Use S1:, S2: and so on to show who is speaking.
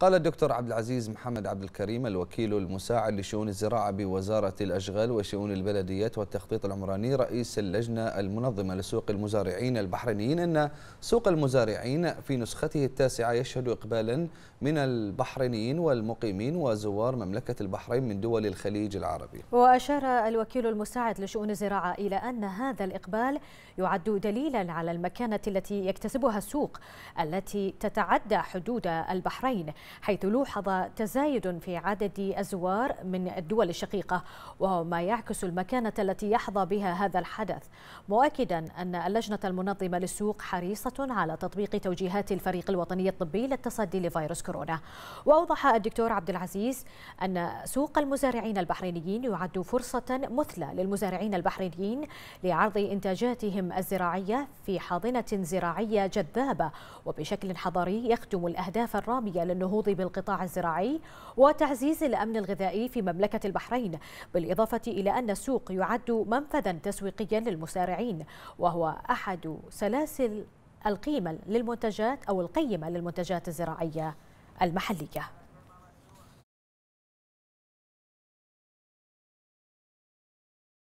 S1: قال الدكتور عبد العزيز محمد عبد الكريم الوكيل المساعد لشؤون الزراعة بوزارة الأشغال وشؤون البلديات والتخطيط العمراني رئيس اللجنة المنظمة لسوق المزارعين البحرينيين أن سوق المزارعين في نسخته التاسعة يشهد إقبالا من البحرينيين والمقيمين وزوار مملكة البحرين من دول الخليج العربي
S2: وأشار الوكيل المساعد لشؤون الزراعة إلى أن هذا الإقبال يعد دليلا على المكانة التي يكتسبها السوق التي تتعدى حدود البحرين حيث لوحظ تزايد في عدد الزوار من الدول الشقيقة وهو ما يعكس المكانة التي يحظى بها هذا الحدث مؤكدا أن اللجنة المنظمة للسوق حريصة على تطبيق توجيهات الفريق الوطني الطبي للتصدي لفيروس كورونا وأوضح الدكتور عبد العزيز أن سوق المزارعين البحرينيين يعد فرصة مثلى للمزارعين البحرينيين لعرض إنتاجاتهم الزراعية في حاضنة زراعية جذابة وبشكل حضاري يخدم الأهداف الرامية للنهوض النهوض بالقطاع الزراعي وتعزيز الأمن الغذائي في مملكة البحرين بالإضافة إلى أن السوق يعد منفذا تسويقيا للمسارعين وهو أحد سلاسل القيمة للمنتجات أو القيمة للمنتجات الزراعية المحلية